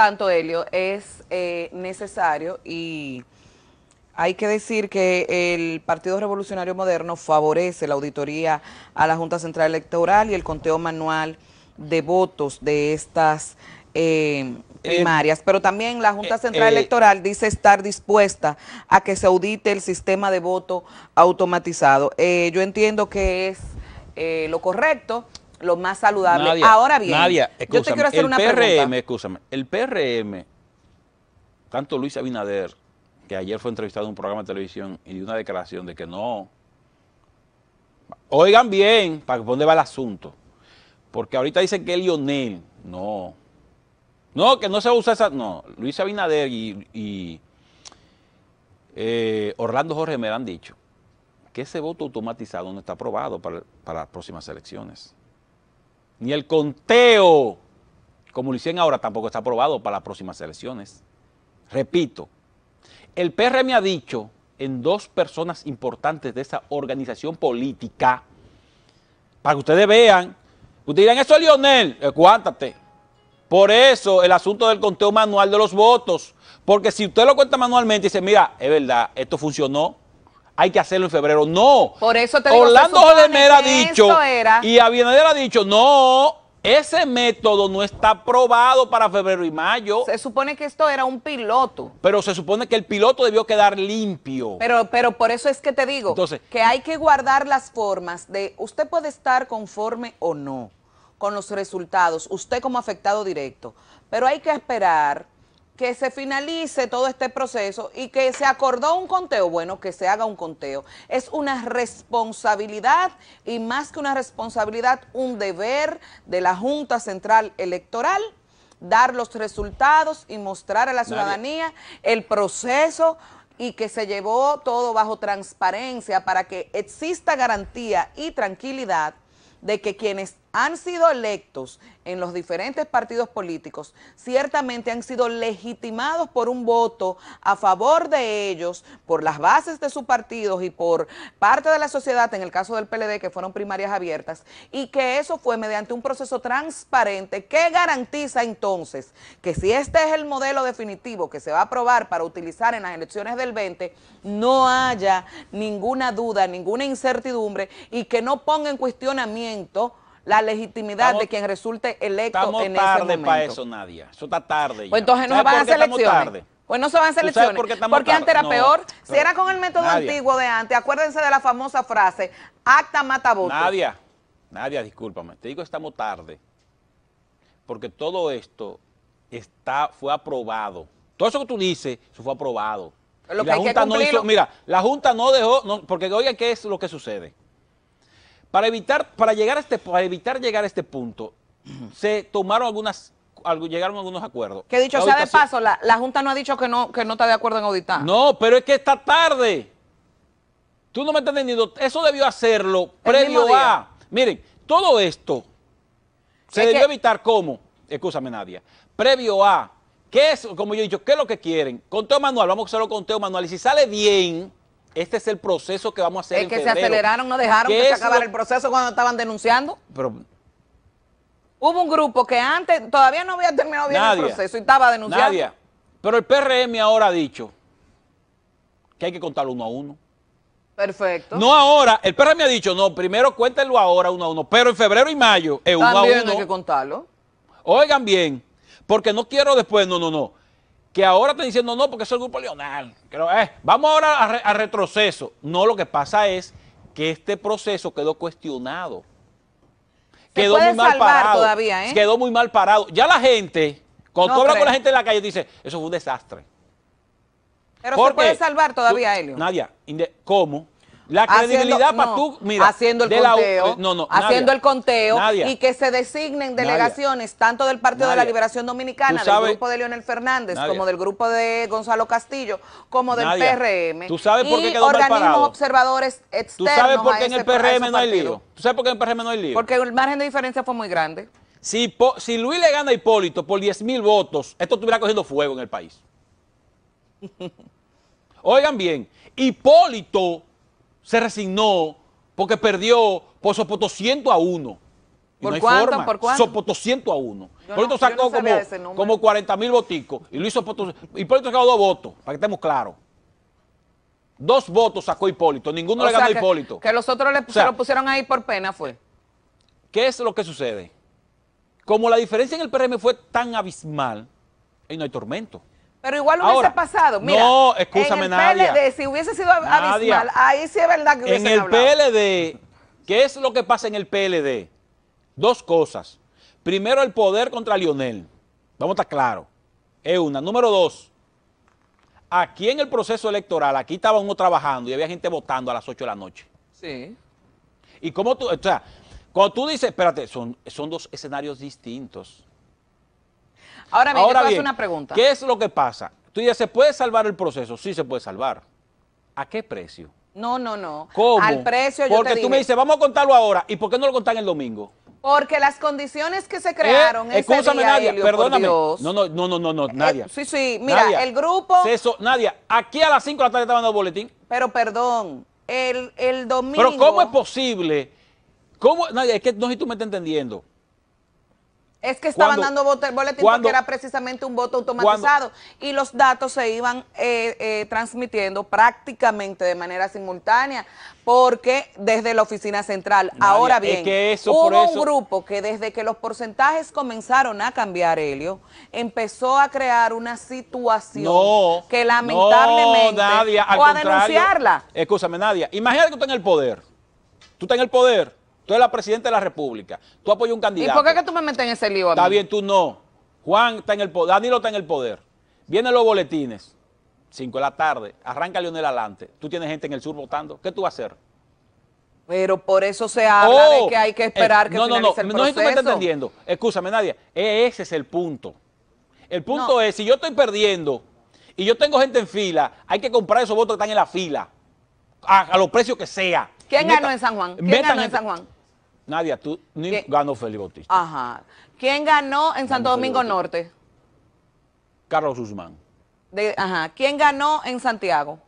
tanto, Helio, es eh, necesario y hay que decir que el Partido Revolucionario Moderno favorece la auditoría a la Junta Central Electoral y el conteo manual de votos de estas eh, eh, primarias, pero también la Junta Central Electoral dice estar dispuesta a que se audite el sistema de voto automatizado. yo entiendo que es lo correcto, lo más saludable. Ahora bien, yo te quiero hacer el una PRM, pregunta. el PRM, tanto Luis Abinader, que ayer fue entrevistado en un programa de televisión y dio una declaración de que no. Oigan bien, para dónde va el asunto. Porque ahorita dicen que es Lionel. No. No, que no se usa esa. No. Luis Abinader y, eh, Orlando Jorge me han dicho que ese voto automatizado no está aprobado para las próximas elecciones ni el conteo, como lo hicieron ahora, tampoco está aprobado para las próximas elecciones. Repito, el PRM ha dicho en dos personas importantes de esa organización política, para que ustedes vean, ustedes dirán, eso es Lionel, cuántate. Por eso el asunto del conteo manual de los votos, porque si usted lo cuenta manualmente y dice, mira, es verdad, esto funcionó, hay que hacerlo en febrero. No. Por eso te digo, Orlando Mera ha dicho era... y Abinader ha dicho, no, ese método no está aprobado para febrero y mayo. Se supone que esto era un piloto. Pero se supone que el piloto debió quedar limpio. Pero, pero por eso es que te digo que hay que guardar las formas de usted puede estar conforme o no con los resultados, usted como afectado directo, pero hay que esperar que se finalice todo este proceso y que se acordó un conteo, bueno, que se haga un conteo. Es una responsabilidad y más que una responsabilidad, un deber de la Junta Central Electoral dar los resultados y mostrar a la ciudadanía el proceso y que se llevó todo bajo transparencia para que exista garantía y tranquilidad de que quienes han sido electos en los diferentes partidos políticos, ciertamente han sido legitimados por un voto a favor de ellos, por las bases de sus partidos y por parte de la sociedad, en el caso del PLD, que fueron primarias abiertas, y que eso fue mediante un proceso transparente que garantiza entonces que si este es el modelo definitivo que se va a aprobar para utilizar en las elecciones del 20, no haya ninguna duda, ninguna incertidumbre y que no ponga en cuestionamiento la legitimidad de quien resulte electo en ese tarde para eso, Nadia. Eso está tarde ya. Pues entonces no se van a hacer elecciones. Pues no se van a elecciones. Porque antes era peor. Si era con el método antiguo de antes, acuérdense de la famosa frase, acta mata voto. Nadia, Nadia, discúlpame. Te digo estamos tarde. Porque todo esto está, fue aprobado. Todo eso que tú dices, eso fue aprobado. Lo que la Junta no mira, la Junta no dejó, no, porque oiga qué es lo que sucede. Para evitar, para llegar a este, para evitar llegar a este punto, se tomaron algunas llegaron algunos acuerdos. Que dicho sea de paso, la, la, Junta no ha dicho que no, que no está de acuerdo en auditar. No, pero es que está tarde. Tú no me estás entendiendo. Eso debió hacerlo previo a. Miren, todo esto se debe debió evitar como, escúchame Nadia, previo a, ¿qué es, como yo he dicho, qué es lo que quieren? Conteo manual, vamos a hacerlo conteo manual. Y si sale bien, este es el proceso que vamos a hacer. Es que se aceleraron, no dejaron que se acabara el proceso cuando estaban denunciando. Pero Hubo un grupo que antes todavía no había terminado bien el proceso y estaba denunciando. Nadia, pero el PRM ahora ha dicho que hay que contarlo uno a uno. Perfecto. No ahora, el PRM ha dicho, no, primero cuéntenlo ahora uno a uno, pero en febrero y mayo es uno a uno. También hay que contarlo. Oigan bien, porque no quiero después, no, no, no que ahora está diciendo no porque es el grupo Leonel. Eh, vamos ahora a, retroceso. No, lo que pasa es que este proceso quedó cuestionado. quedó muy mal parado. Todavía, ¿eh? Quedó muy mal parado. Ya la gente, cuando tú hablas con la gente en la calle, dice, eso fue un desastre. Pero se puede salvar todavía, Helio. Nadia, ¿cómo? La credibilidad para tú, mira, haciendo el conteo, eh, no, no, haciendo el conteo y que se designen delegaciones tanto del Partido de la Liberación Dominicana, del grupo de Leonel Fernández, como del grupo de Gonzalo Castillo, como del PRM. ¿Tú sabes por qué organismos observadores externos. ¿Tú sabes por qué en el PRM no hay lío? ¿Tú sabes por qué en el PRM no hay lío? Porque el margen de diferencia fue muy grande. Si, si Luis le gana a Hipólito por 10 mil votos, esto estuviera cogiendo fuego en el país. Oigan bien, Hipólito se resignó porque perdió por Sopotociento a uno. ¿Por cuánto? ¿Por cuánto? Sopotociento a uno. Hipólito sacó como, como 40 mil voticos y lo hizo Hipólito sacó dos votos, para que estemos claros. Dos votos sacó Hipólito, ninguno le ganó a Hipólito. Que los otros se lo pusieron ahí por pena fue. ¿Qué es lo que sucede? Como la diferencia en el PRM fue tan abismal, ahí no hay tormento. Pero igual hubiese pasado. no, escúchame, en el PLD, si hubiese sido abismal, ahí sí es verdad que hubiese En el PLD, ¿qué es lo que pasa en el PLD? Dos cosas. Primero, el poder contra Lionel. Vamos a estar claros. Es una. Número dos, aquí en el proceso electoral, aquí estaba uno trabajando y había gente votando a las 8 de la noche. Sí. Y como tú, o sea, cuando tú dices, espérate, son, son dos escenarios distintos. Ahora, bien, bien, una pregunta. ¿Qué es lo que pasa? Tú dices, ¿se puede salvar el proceso? Sí, se puede salvar. ¿A qué precio? No, no, no. ¿Cómo? Al precio Porque tú me dices, vamos a contarlo ahora. ¿Y por qué no lo contan el domingo? Porque las condiciones que se crearon eh, ese Nadia, perdóname. No, no, no, no, no, no eh, sí, sí, mira, el grupo... Eso, Nadia, aquí a las 5 de la tarde estaban dando boletín. Pero perdón, el, el domingo... Pero ¿cómo es posible? ¿Cómo? Nadia, es que no sé si tú me estás entendiendo. Es que estaban dando dando boletín porque era precisamente un voto automatizado y los datos se iban eh, eh, transmitiendo prácticamente de manera simultánea porque desde la oficina central. Ahora bien, que hubo por un grupo que desde que los porcentajes comenzaron a cambiar, Helio, empezó a crear una situación que lamentablemente o a denunciarla. Escúchame, Nadia, imagínate que tú estás en el poder, tú estás en el poder Tú eres la presidenta de la República. Tú apoyas un candidato. ¿Y por qué que tú me metes en ese lío? está bien, tú no. Juan está en el poder. Danilo está en el poder. Vienen los boletines. 5 de la tarde. Arranca Leonel adelante. Tú tienes gente en el sur votando. ¿Qué tú vas a hacer? Pero por eso se habla de oh, que hay que eh, esperar que no, finalice no, el proceso. No, no, no, me está entendiendo. Escúchame, Nadia. E-, ese es el punto. El punto es, si yo estoy perdiendo y yo tengo gente en fila, hay que comprar esos votos que están en la fila, a, a los precios que sea. ¿Quién ganó en San Juan? ¿Quién ganó en San Juan? Nadia, tú ni ganó Félix Bautista. Ajá. ¿Quién ganó en Santo Domingo Norte? Carlos Guzmán. De, ajá. ¿Quién ganó en Santiago?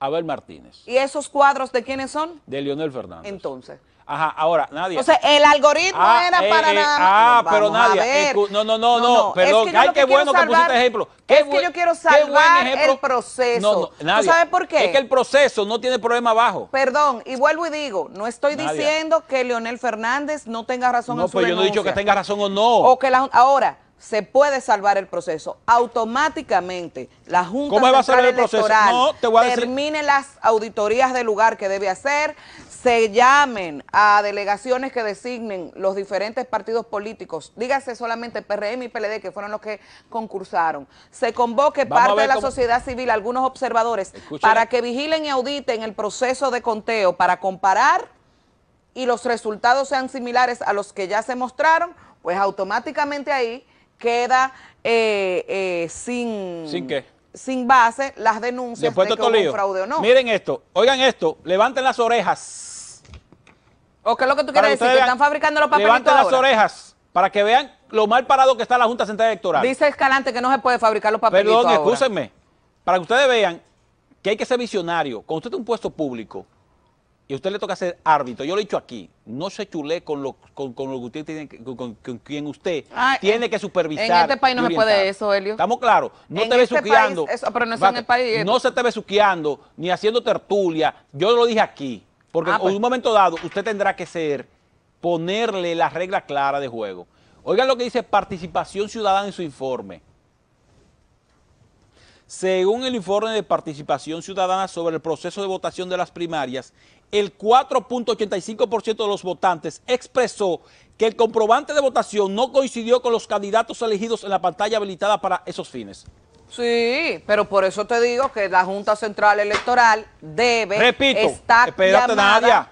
Abel Martínez. ¿Y esos cuadros de quiénes son? De Leonel Fernández. Entonces. Ajá, ahora, nadie. O sea, el algoritmo ah, era eh, para eh, nada. Ah, pero nadie. no, no, no, no, perdón. que Ay, qué bueno que pusiste ejemplo. es que yo quiero salvar el proceso. No, no, ¿Tú sabes por qué? Es que el proceso no tiene problema abajo. Perdón, y vuelvo y digo, no estoy diciendo que Leonel Fernández no tenga razón en su No, pues yo no he dicho que tenga razón o no. O que la, ahora, se puede salvar el proceso. Automáticamente la Junta Central va a Electoral termine las auditorías del lugar que debe hacer, se llamen a delegaciones que designen los diferentes partidos políticos, dígase solamente PRM y PLD, que fueron los que concursaron, se convoque parte de la sociedad civil, algunos observadores, para que vigilen y auditen el proceso de conteo para comparar y los resultados sean similares a los que ya se mostraron, pues automáticamente ahí queda eh, eh, sin... ¿Sin Sin base las denuncias de que fraude o no. Miren esto, oigan esto, levanten las orejas. ¿O qué es lo que tú quieres decir? están fabricando los papelitos Levanten las orejas para que vean lo mal parado que está la Junta Central Electoral. Dice Escalante que no se puede fabricar los papeles Perdón, escúsenme. Para que ustedes vean que hay que ser visionario. con usted tiene un puesto público, y a usted le toca ser árbitro, yo lo he dicho aquí, no se chule con lo, con, que con, quien usted tiene que supervisar. En este país no se puede eso, Elio. Estamos claros, no te este pero no, es en el país, eh. no se te ve suqueando, ni haciendo tertulia. Yo lo dije aquí, porque ah, en pues. un momento dado usted tendrá que ser, ponerle la regla clara de juego. Oigan lo que dice participación ciudadana en su informe. Según el informe de participación ciudadana sobre el proceso de votación de las primarias, el 4.85% de los votantes expresó que el comprobante de votación no coincidió con los candidatos elegidos en la pantalla habilitada para esos fines. Sí, pero por eso te digo que la Junta Central Electoral debe Repito, estar espérate llamada...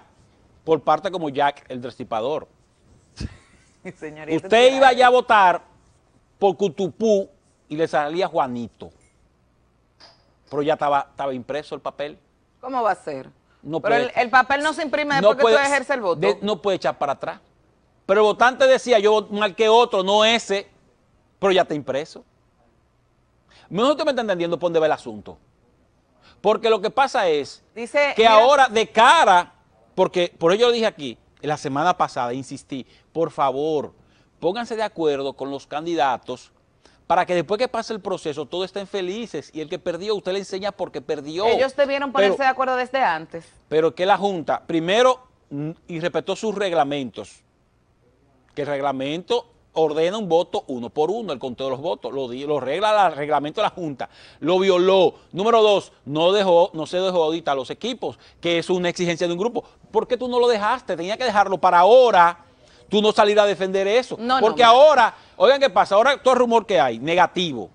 por parte como Jack, el destipador. Usted iba ya a votar por Cutupú y le salía Juanito. Pero ya estaba, estaba impreso el papel. ¿Cómo va a ser? Pero el, papel no se imprime no que tú ejerces el voto. no puede echar para atrás. Pero el votante decía, yo que otro, no ese, pero ya está impreso. No usted me está entendiendo por dónde va el asunto. Porque lo que pasa es que ahora de cara, porque por ello lo dije aquí, la semana pasada insistí, por favor, pónganse de acuerdo con los candidatos para que después que pase el proceso todos estén felices y el que perdió usted le enseña por qué perdió. Ellos debieron ponerse de acuerdo desde antes. Pero que la Junta, primero, mm, y respetó sus reglamentos, que el reglamento ordena un voto uno por uno, el conteo de los votos, lo, regla el reglamento de la Junta, lo violó. Número dos, no, dejó, no se dejó auditar a los equipos, que es una exigencia de un grupo. ¿Por qué tú no lo dejaste? Tenía que dejarlo para ahora tú no salir a defender eso. porque ahora, oigan qué pasa, ahora todo el rumor que hay, negativo.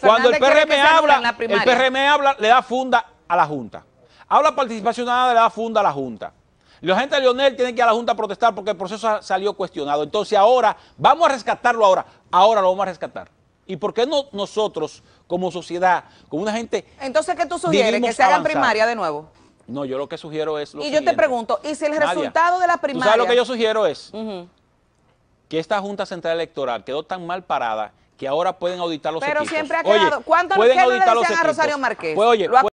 Cuando el PRM habla, el PRM habla, le da funda a la Junta. Habla participación le da funda a la Junta. La gente de Lionel tiene que ir a la Junta a protestar porque el proceso salió cuestionado. Entonces ahora, vamos a rescatarlo ahora. Ahora lo vamos a rescatar. ¿Y por qué no nosotros, como sociedad, como una gente... Entonces, ¿qué tú sugieres? ¿Que se haga primaria de nuevo? No, yo lo que sugiero es lo Y yo te pregunto, ¿y si el resultado de la primaria... ¿tú ¿Sabes lo que yo sugiero es? Que esta Junta Central Electoral quedó tan mal parada que ahora pueden auditar los Pero equipos. Pero siempre ha quedado... Oye, ¿Cuánto pueden le decían a Rosario Márquez? Pues,